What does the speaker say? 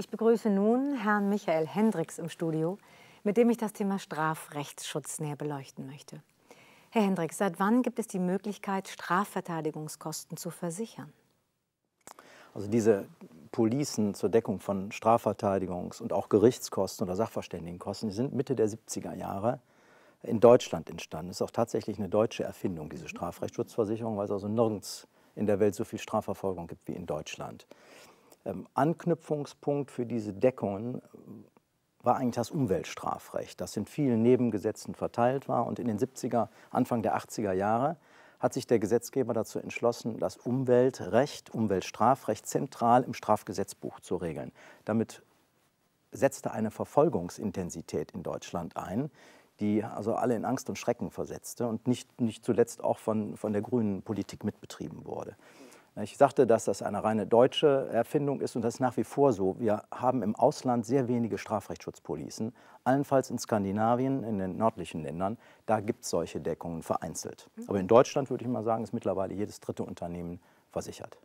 Ich begrüße nun Herrn Michael Hendricks im Studio, mit dem ich das Thema Strafrechtsschutz näher beleuchten möchte. Herr Hendricks, seit wann gibt es die Möglichkeit, Strafverteidigungskosten zu versichern? Also diese Policen zur Deckung von Strafverteidigungs- und auch Gerichtskosten oder Sachverständigenkosten sind Mitte der 70er Jahre in Deutschland entstanden. Es ist auch tatsächlich eine deutsche Erfindung, diese mhm. Strafrechtsschutzversicherung, weil es also nirgends in der Welt so viel Strafverfolgung gibt wie in Deutschland ähm, Anknüpfungspunkt für diese Deckungen äh, war eigentlich das Umweltstrafrecht, das in vielen Nebengesetzen verteilt war. Und in den 70er, Anfang der 80er Jahre hat sich der Gesetzgeber dazu entschlossen, das Umweltrecht, Umweltstrafrecht zentral im Strafgesetzbuch zu regeln. Damit setzte eine Verfolgungsintensität in Deutschland ein, die also alle in Angst und Schrecken versetzte und nicht, nicht zuletzt auch von, von der grünen Politik mitbetrieben wurde. Ich sagte, dass das eine reine deutsche Erfindung ist und das ist nach wie vor so. Wir haben im Ausland sehr wenige Strafrechtsschutzpolicen, allenfalls in Skandinavien, in den nördlichen Ländern. Da gibt es solche Deckungen vereinzelt. Mhm. Aber in Deutschland würde ich mal sagen, ist mittlerweile jedes dritte Unternehmen versichert.